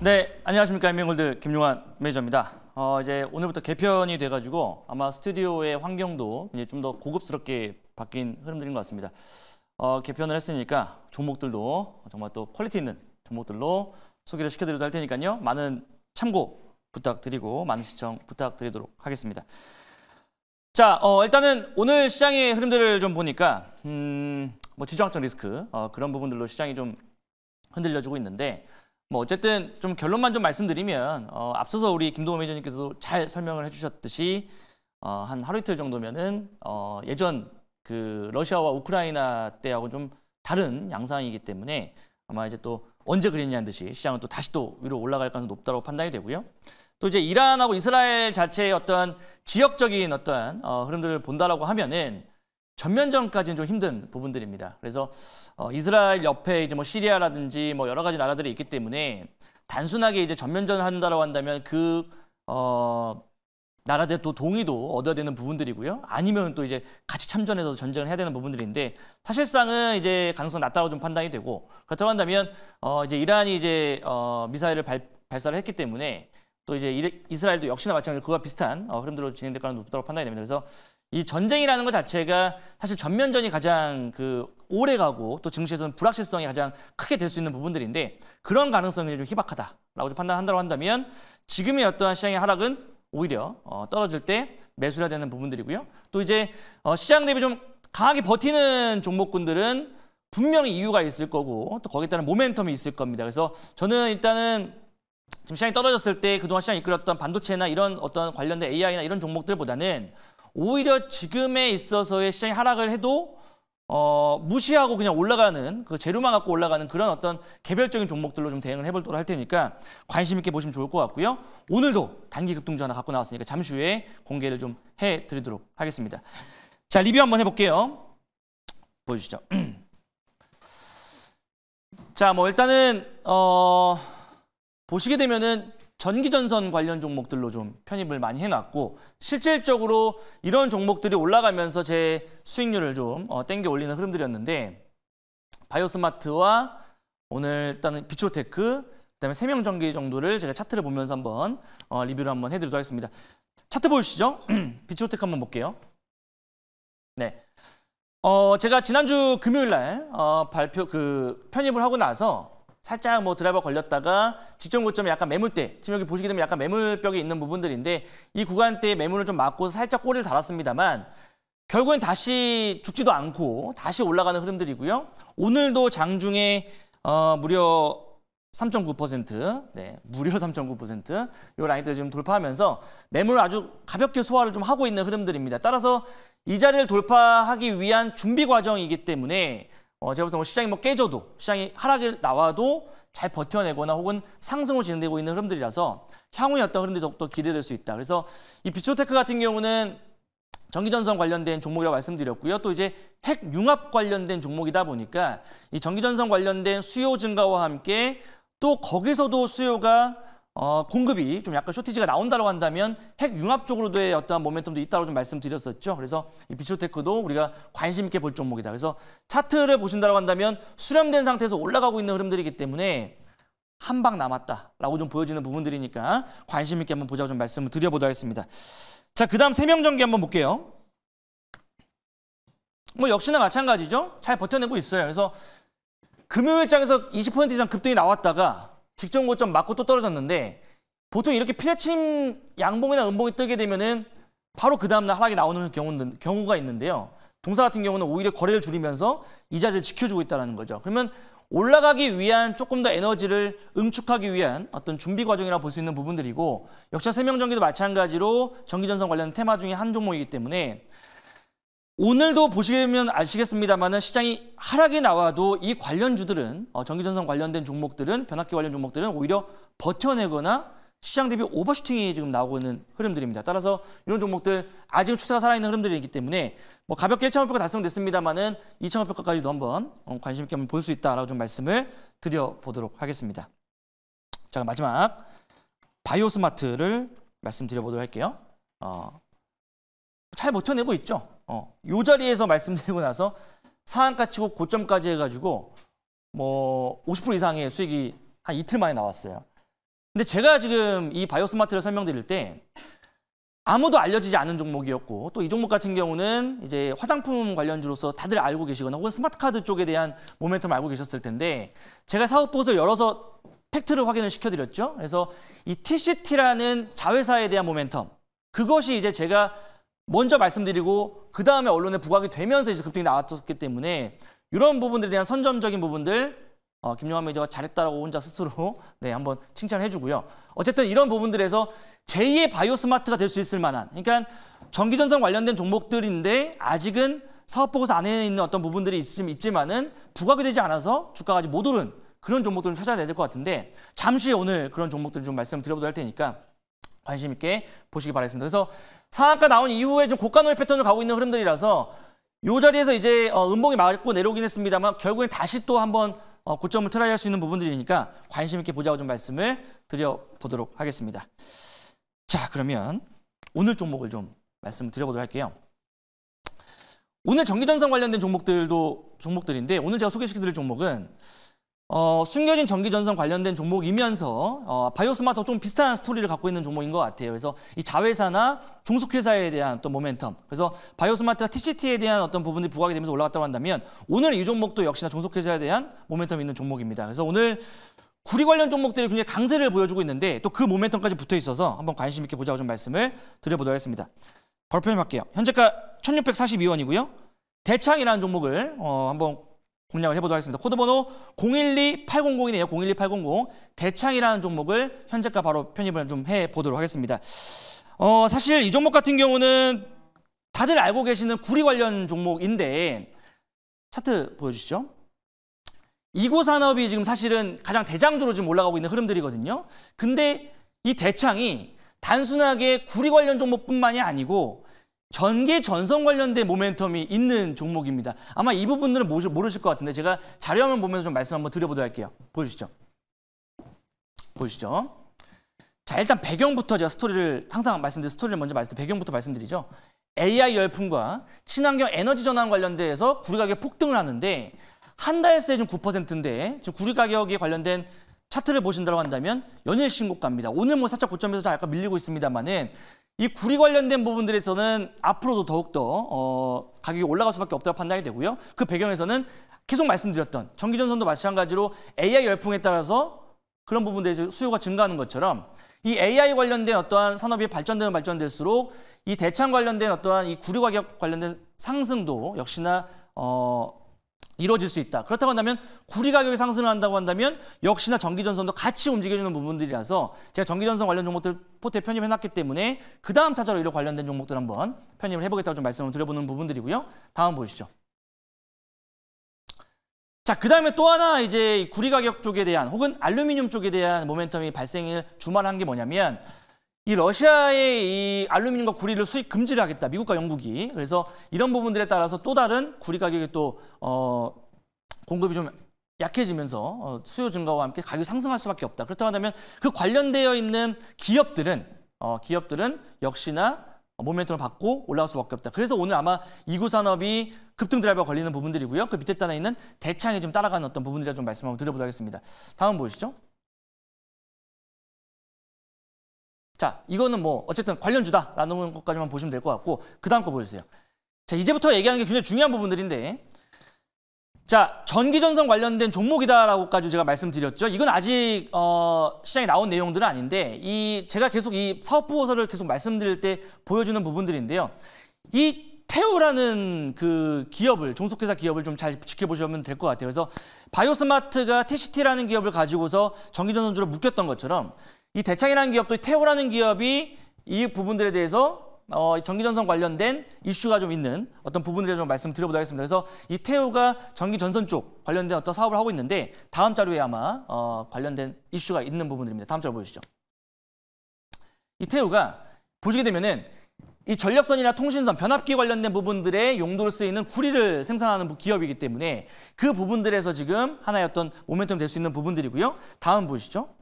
네, 안녕하십니까. 인명골드 김용환 매니저입니다. 어, 이제 오늘부터 개편이 돼가지고 아마 스튜디오의 환경도 이제 좀 더 고급스럽게 바뀐 흐름들인 것 같습니다. 어, 개편을 했으니까 종목들도 정말 또 퀄리티 있는 종목들로 소개를 시켜드리도록 할 테니까요. 많은 참고 부탁드리고 많은 시청 부탁드리도록 하겠습니다. 자, 어, 일단은 오늘 시장의 흐름들을 좀 보니까 음, 뭐 지정학적 리스크 어, 그런 부분들로 시장이 좀 흔들려주고 있는데 뭐 어쨌든 좀 결론만 좀 말씀드리면 어, 앞서서 우리 김동호 매니저님께서도 잘 설명을 해주셨듯이 어, 한 하루 이틀 정도면은 어, 예전 그 러시아와 우크라이나 때하고 좀 다른 양상이기 때문에 아마 이제 또 언제 그랬냐는 듯이 시장은 또 다시 또 위로 올라갈 가능성이 높다고 판단이 되고요. 또 이제 이란하고 이스라엘 자체의 어떤 지역적인 어떤 어, 흐름들을 본다라고 하면은 전면전까지는 좀 힘든 부분들입니다. 그래서 어, 이스라엘 옆에 이제 뭐 시리아라든지 뭐 여러 가지 나라들이 있기 때문에 단순하게 이제 전면전을 한다고 한다면 그 어, 나라들 또 동의도 얻어야 되는 부분들이고요. 아니면 또 이제 같이 참전해서 전쟁을 해야 되는 부분들인데 사실상은 이제 가능성 낮다고 좀 판단이 되고 그렇다고 한다면 어 이제 이란이 이제 어 미사일을 발, 발사를 했기 때문에 또 이제 이스라엘도 역시나 마찬가지로 그와 비슷한 어 흐름대로 진행될 가능성이 높다고 판단이 됩니다. 그래서 이 전쟁이라는 것 자체가 사실 전면전이 가장 그 오래가고 또 증시에서는 불확실성이 가장 크게 될 수 있는 부분들인데 그런 가능성이 좀 희박하다라고 좀 판단한다고 한다면 지금의 어떠한 시장의 하락은 오히려 어, 떨어질 때 매수해야 되는 부분들이고요. 또 이제 어, 시장 대비 좀 강하게 버티는 종목군들은 분명히 이유가 있을 거고 또 거기에 따른 모멘텀이 있을 겁니다. 그래서 저는 일단은 지금 시장이 떨어졌을 때 그동안 시장 이끌었던 반도체나 이런 어떤 관련된 AI나 이런 종목들보다는 오히려 지금에 있어서의 시장이 하락을 해도 어, 무시하고 그냥 올라가는 그 재료만 갖고 올라가는 그런 어떤 개별적인 종목들로 좀 대응을 해볼도록할 테니까 관심 있게 보시면 좋을 것 같고요. 오늘도 단기 급등주 하나 갖고 나왔으니까 잠시 후에 공개를 좀 해드리도록 하겠습니다. 자 리뷰 한번 해볼게요. 보여주시죠. 자 뭐 일단은 어, 보시게 되면은 전기전선 관련 종목들로 좀 편입을 많이 해놨고 실질적으로 이런 종목들이 올라가면서 제 수익률을 좀 어, 땡겨 올리는 흐름들이었는데 바이오스마트와 오늘 일단은 비초테크 그다음에 세명전기 정도를 제가 차트를 보면서 한번 어, 리뷰를 한번 해드리도록 하겠습니다. 차트 보이시죠? 비초테크 한번 볼게요. 네. 어, 제가 지난주 금요일 날 어, 발표 그 편입을 하고 나서 살짝 뭐 드라이버 걸렸다가 직전 고점에 약간 매물대, 지금 여기 보시게 되면 약간 매물벽이 있는 부분들인데 이 구간대에 매물을 좀 막고 살짝 꼬리를 달았습니다만 결국엔 다시 죽지도 않고 다시 올라가는 흐름들이고요. 오늘도 장중에 어, 무려 3.9%, 네, 무려 3.9%이 라인들을 지금 돌파하면서 매물을 아주 가볍게 소화를 좀 하고 있는 흐름들입니다. 따라서 이 자리를 돌파하기 위한 준비 과정이기 때문에 어, 제가 볼때 뭐 시장이 뭐 깨져도 시장이 하락이 나와도 잘 버텨내거나 혹은 상승으로 진행되고 있는 흐름들이라서 향후에 어떤 흐름들이 더욱더 기대될 수 있다. 그래서 이 비추테크 같은 경우는 전기전선 관련된 종목이라고 말씀드렸고요. 또 이제 핵융합 관련된 종목이다 보니까 이 전기전선 관련된 수요 증가와 함께 또 거기서도 수요가 어, 공급이 좀 약간 쇼티지가 나온다고 한다면 핵 융합 쪽으로도의 어떤 모멘텀도 있다고 좀 말씀드렸었죠. 그래서 이 비쇼테크도 우리가 관심 있게 볼 종목이다. 그래서 차트를 보신다고 한다면 수렴된 상태에서 올라가고 있는 흐름들이기 때문에 한 방 남았다라고 좀 보여지는 부분들이니까 관심 있게 한번 보자고 좀 말씀을 드려보도록 하겠습니다. 자, 그다음 세명전기 한번 볼게요. 뭐 역시나 마찬가지죠. 잘 버텨내고 있어요. 그래서 금요일장에서 20% 이상 급등이 나왔다가 직전 고점 맞고 또 떨어졌는데 보통 이렇게 피레침 양봉이나 음봉이 뜨게 되면은 바로 그 다음날 하락이 나오는 경우는, 경우가 있는데요. 동사 같은 경우는 오히려 거래를 줄이면서 이자를 지켜주고 있다는 거죠. 그러면 올라가기 위한 조금 더 에너지를 응축하기 위한 어떤 준비 과정이라 고볼 수 있는 부분들이고 역시 세명전기도 마찬가지로 전기전선 관련 테마 중에 한 종목이기 때문에 오늘도 보시면 아시겠습니다만은 시장이 하락이 나와도 이 관련주들은 어, 전기전선 관련된 종목들은 변압기 관련 종목들은 오히려 버텨내거나 시장 대비 오버슈팅이 지금 나오고 있는 흐름들입니다. 따라서 이런 종목들 아직 추세가 살아있는 흐름들이기 때문에 뭐 가볍게 1차원 표가 달성됐습니다만은 2차원 표까지도 한번 어, 관심 있게 한번 볼 수 있다라고 좀 말씀을 드려보도록 하겠습니다. 자 마지막 바이오스마트를 말씀드려보도록 할게요. 어, 잘 버텨내고 있죠. 어, 요 자리에서 말씀드리고 나서 상한가 치고 고점까지 해가지고 뭐 50% 이상의 수익이 한 이틀 만에 나왔어요. 근데 제가 지금 이 바이오 스마트를 설명드릴 때 아무도 알려지지 않은 종목이었고 또 이 종목 같은 경우는 이제 화장품 관련주로서 다들 알고 계시거나 혹은 스마트카드 쪽에 대한 모멘텀 알고 계셨을 텐데 제가 사업 보고서 열어서 팩트를 확인을 시켜드렸죠. 그래서 이 TCT라는 자회사에 대한 모멘텀 그것이 이제 제가 먼저 말씀드리고 그 다음에 언론에 부각이 되면서 이제 급등이 나왔었기 때문에 이런 부분들에 대한 선점적인 부분들 어, 김용환 매니저가 잘했다라고 혼자 스스로 네 한번 칭찬해 주고요. 어쨌든 이런 부분들에서 제2의 바이오 스마트가 될 수 있을 만한 그러니까 전기전선 관련된 종목들인데 아직은 사업보고서 안에 있는 어떤 부분들이 있음 있지만은 부각이 되지 않아서 주가가 아직 못 오른 그런 종목들을 찾아내야 될 것 같은데 잠시 오늘 그런 종목들을 좀 말씀드려보도록 할 테니까 관심 있게 보시기 바라겠습니다. 그래서 상한가 나온 이후에 좀 고가 노이 패턴을 가고 있는 흐름들이라서 이 자리에서 이제 어, 음봉이 맞고 내려오긴 했습니다만 결국엔 다시 또 한번 어, 고점을 트라이할 수 있는 부분들이니까 관심 있게 보자고 좀 말씀을 드려보도록 하겠습니다. 자 그러면 오늘 종목을 좀 말씀을 드려보도록 할게요. 오늘 전기전선 관련된 종목들도 종목들인데 오늘 제가 소개시켜드릴 종목은 어, 숨겨진 전기전선 관련된 종목이면서 어, 바이오스마트와 좀 비슷한 스토리를 갖고 있는 종목인 것 같아요. 그래서 이 자회사나 종속회사에 대한 어떤 모멘텀 그래서 바이오스마트와 TCT에 대한 어떤 부분들이 부각이 되면서 올라갔다고 한다면 오늘 이 종목도 역시나 종속회사에 대한 모멘텀이 있는 종목입니다. 그래서 오늘 구리 관련 종목들이 굉장히 강세를 보여주고 있는데 또 그 모멘텀까지 붙어 있어서 한번 관심 있게 보자고 좀 말씀을 드려보도록 하겠습니다. 발표해 할게요 현재가 1642원이고요. 대창이라는 종목을 어, 한번 공략을 해보도록 하겠습니다. 코드 번호 012800이네요. 012800. 대창이라는 종목을 현재가 바로 편입을 좀 해보도록 하겠습니다. 어, 사실 이 종목 같은 경우는 다들 알고 계시는 구리 관련 종목인데 차트 보여주시죠. 이구 산업이 지금 사실은 가장 대장주로 지금 올라가고 있는 흐름들이거든요. 근데 이 대창이 단순하게 구리 관련 종목뿐만이 아니고 전기 전선 관련된 모멘텀이 있는 종목입니다. 아마 이 부분들은 모르실 것 같은데 제가 자료화면 보면서 좀 말씀 한번 드려보도록 할게요. 보여주시죠. 보시죠. 자 일단 배경부터 제가 스토리를 항상 말씀드린 스토리를 먼저 말씀 드 배경부터 말씀드리죠. AI 열풍과 친환경 에너지 전환 관련돼서 구리 가격 폭등을 하는데 한 달새 지금 9%인데 지금 구리 가격에 관련된 차트를 보신다고 한다면 연일 신고가입니다. 오늘 뭐 살짝 고점에서 약간 밀리고 있습니다만은 이 구리 관련된 부분들에서는 앞으로도 더욱더 어, 가격이 올라갈 수밖에 없다고 판단이 되고요. 그 배경에서는 계속 말씀드렸던 전기전선도 마찬가지로 AI 열풍에 따라서 그런 부분들에서 수요가 증가하는 것처럼 이 AI 관련된 어떠한 산업이 발전되면 발전될수록 이 대창 관련된 어떠한 이구류 가격 관련된 상승도 역시나 어, 이루어질 수 있다. 그렇다고 한다면 구리 가격이 상승을 한다고 한다면 역시나 전기전선도 같이 움직여주는 부분들이라서 제가 전기전선 관련 종목들 포트에 편입해놨기 때문에 그 다음 타자로 이로 관련된 종목들 한번 편입을 해보겠다고 좀 말씀을 드려보는 부분들이고요. 다음 보시죠. 자, 그 다음에 또 하나 이제 구리 가격 쪽에 대한 혹은 알루미늄 쪽에 대한 모멘텀이 발생을 주말한 게 뭐냐면 이 러시아의 이 알루미늄과 구리를 수입 금지를 하겠다. 미국과 영국이. 그래서 이런 부분들에 따라서 또 다른 구리 가격이 또 어, 공급이 좀 약해지면서 어, 수요 증가와 함께 가격이 상승할 수밖에 없다. 그렇다고 한다면 그 관련되어 있는 기업들은 어, 기업들은 역시나 모멘텀을 받고 올라올 수밖에 없다. 그래서 오늘 아마 이구 산업이 급등 드라이버 걸리는 부분들이고요. 그 밑에 단에 있는 대창이 좀 따라가는 어떤 부분들이라 좀 말씀 한번 드려보도록 하겠습니다. 다음 보시죠. 자, 이거는 뭐 어쨌든 관련주다라는 것까지만 보시면 될 것 같고 그 다음 거 보여주세요. 자, 이제부터 얘기하는 게 굉장히 중요한 부분들인데 자, 전기전선 관련된 종목이다라고까지 제가 말씀드렸죠. 이건 아직 어, 시장에 나온 내용들은 아닌데 이 제가 계속 이 사업부 호서를 계속 말씀드릴 때 보여주는 부분들인데요. 이 태우라는 그 기업을 종속회사 기업을 좀 잘 지켜보시면 될 것 같아요. 그래서 바이오스마트가 테시티라는 기업을 가지고서 전기전선주로 묶였던 것처럼 이 대창이라는 기업도 태호라는 기업이 이 부분들에 대해서 어, 전기전선 관련된 이슈가 좀 있는 어떤 부분들에 좀 말씀드려보도록 하겠습니다. 그래서 이 태우가 전기전선 쪽 관련된 어떤 사업을 하고 있는데 다음 자료에 아마 어, 관련된 이슈가 있는 부분들입니다. 다음 자료 보시죠이 태우가 보시게 되면은 이 전력선이나 통신선, 변압기 관련된 부분들의 용도로 쓰이는 구리를 생산하는 기업이기 때문에 그 부분들에서 지금 하나의 어떤 모멘텀 될 수 있는 부분들이고요. 다음 보시죠.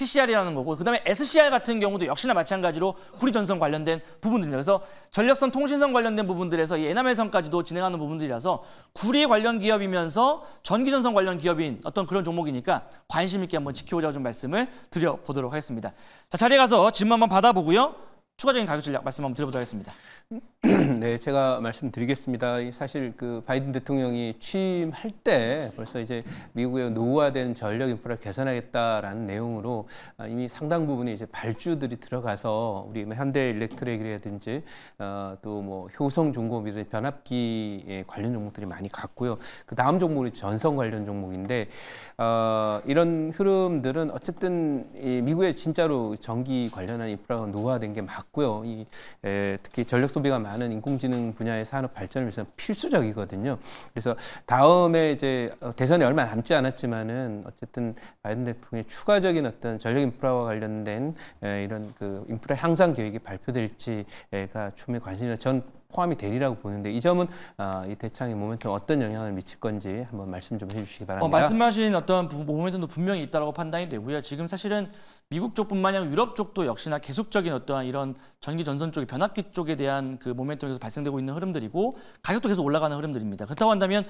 TCR이라는 거고 그다음에 SCR 같은 경우도 역시나 마찬가지로 구리 전선 관련된 부분들입니다. 그래서 전력선 통신선 관련된 부분들에서 이 에나멜선까지도 진행하는 부분들이라서 구리 관련 기업이면서 전기 전선 관련 기업인 어떤 그런 종목이니까 관심 있게 한번 지켜보자고 좀 말씀을 드려보도록 하겠습니다. 자, 자리에 가서 질문 한번 받아보고요. 추가적인 가격 전략 말씀 한번 드려보도록 하겠습니다. 네, 제가 말씀드리겠습니다. 사실 그 바이든 대통령이 취임할 때 벌써 이제 미국의 노후화된 전력 인프라 개선하겠다라는 내용으로 아, 이미 상당 부분이 이제 발주들이 들어가서 우리 뭐 현대 일렉트릭이라든지 어, 또뭐 효성 종공이라든변압기 관련 종목들이 많이 갔고요. 그 다음 종목은 전선 관련 종목인데 어, 이런 흐름들은 어쨌든 미국의 진짜로 전기 관련한 인프라가 노화된 후게 맞고 같고요. 이, 에, 특히 전력 소비가 많은 인공지능 분야의 산업 발전을 위해서 필수적이거든요. 그래서 다음에 이제 어, 대선이 얼마 남지 않았지만은 어쨌든 바이든 대통령의 추가적인 어떤 전력 인프라와 관련된 에, 이런 그 인프라 향상 계획이 발표될지가 초미 관심이라 전 포함이 되리라고 보는데 이 점은 어, 이 대창의 모멘텀 어떤 영향을 미칠 건지 한번 말씀 좀 해주시기 바랍니다. 어, 말씀하신 어떤 모멘텀도 분명히 있다고 판단이 되고요. 지금 사실은 미국 쪽뿐만 아니라 유럽 쪽도 역시나 계속적인 어떠한 이런 전기 전선 쪽의 변압기 쪽에 대한 그 모멘텀에서 발생되고 있는 흐름들이고 가격도 계속 올라가는 흐름들입니다. 그렇다고 한다면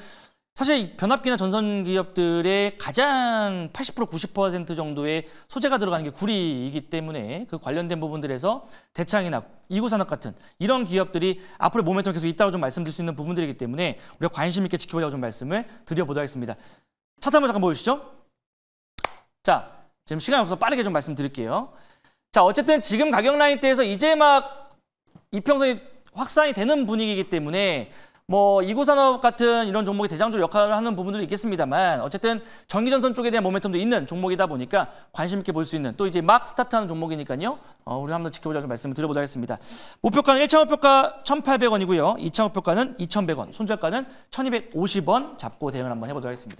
사실 변압기나 전선 기업들의 가장 80% 90% 정도의 소재가 들어가는 게 구리이기 때문에 그 관련된 부분들에서 대창이나 이구산업 같은 이런 기업들이 앞으로 모멘텀 계속 있다고 좀 말씀드릴 수 있는 부분들이기 때문에 우리가 관심 있게 지켜보자고 좀 말씀을 드려보도록 하겠습니다. 차트 한번 잠깐 보여주시죠. 자, 지금 시간이 없어서 빠르게 좀 말씀드릴게요. 자, 어쨌든 지금 가격 라인대에서 이제 막 이평선이 확산이 되는 분위기이기 때문에 뭐 이구 산업 같은 이런 종목이 대장주 역할을 하는 부분들이 있겠습니다만 어쨌든 전기전선 쪽에 대한 모멘텀도 있는 종목이다 보니까 관심 있게 볼 수 있는 또 이제 막 스타트하는 종목이니까요. 어, 우리 한번 지켜보자고 말씀을 드려보도록 하겠습니다. 목표가는 1차 목표가 1,800원이고요. 2차 목표가는 2,100원, 손절가는 1,250원 잡고 대응을 한번 해보도록 하겠습니다.